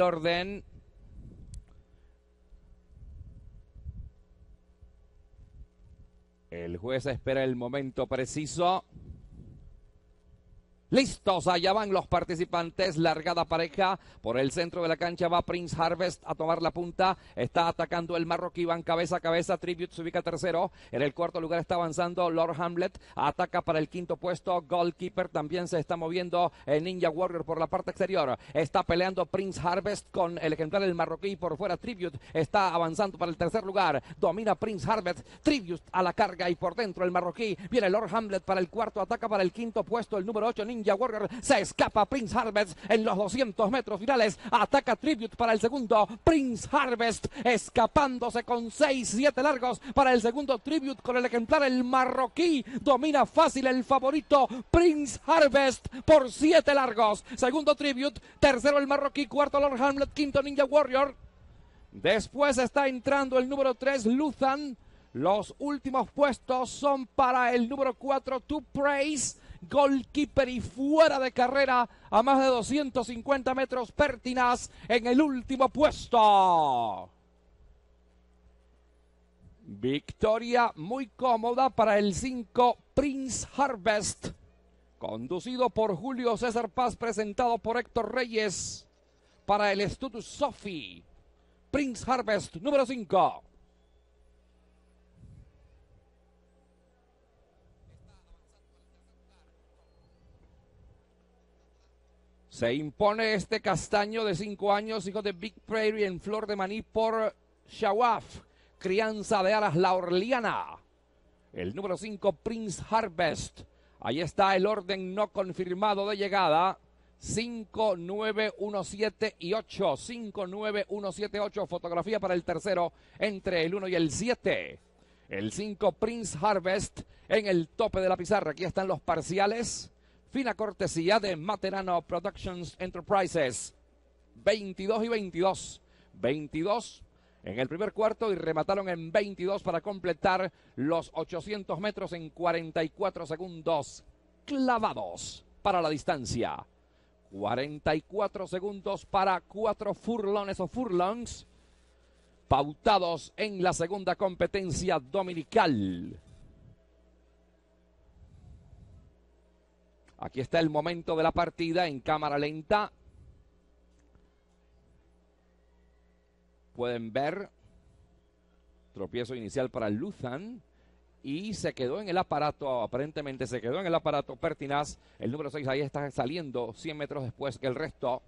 orden El juez espera el momento preciso. Listos, allá van los participantes. Largada pareja. Por el centro de la cancha va Prince Harvest a tomar la punta. Está atacando el marroquí. Van cabeza a cabeza. Tribute se ubica tercero. En el cuarto lugar está avanzando Lord Hamlet. Ataca para el quinto puesto. Goalkeeper también se está moviendo. El Ninja Warrior por la parte exterior. Está peleando Prince Harvest con el ejemplar del marroquí. Por fuera Tribute está avanzando para el tercer lugar. Domina Prince Harvest. Tribute a la carga y por dentro el marroquí. Viene Lord Hamlet para el cuarto. Ataca para el quinto puesto. El número 8, Ninja. Ninja Warrior. Se escapa Prince Harvest en los 200 metros finales. Ataca Tribute para el segundo. Prince Harvest escapándose con 6-7 largos para el segundo Tribute con el ejemplar. El marroquí domina fácil el favorito Prince Harvest por 7 largos. Segundo Tribute. Tercero el marroquí. Cuarto Lord Hamlet. Quinto Ninja Warrior. Después está entrando el número 3, Luzan. Los últimos puestos son para el número 4, To Praise goalkeeper y fuera de carrera a más de 250 metros Pertinas en el último puesto. Victoria muy cómoda para el 5 Prince Harvest, conducido por Julio César Paz, presentado por Héctor Reyes para el Estudio Sophie. Prince Harvest número 5. Se impone este castaño de 5 años, hijo de Big Prairie en Flor de Maní por Shawaf, crianza de alas la Orleana. El número 5, Prince Harvest. Ahí está el orden no confirmado de llegada. 5, 9, 1, 7 y 8. 5, 9, 1, 7, 8. Fotografía para el tercero entre el 1 y el 7. El 5, Prince Harvest en el tope de la pizarra. Aquí están los parciales. Fina cortesía de Materano Productions Enterprises. 22 y 22. 22 en el primer cuarto y remataron en 22 para completar los 800 metros en 44 segundos clavados para la distancia. 44 segundos para cuatro furlones o furlongs pautados en la segunda competencia dominical. Aquí está el momento de la partida en cámara lenta. Pueden ver tropiezo inicial para Luzan y se quedó en el aparato, aparentemente se quedó en el aparato Pertinaz. El número 6 ahí está saliendo 100 metros después que el resto.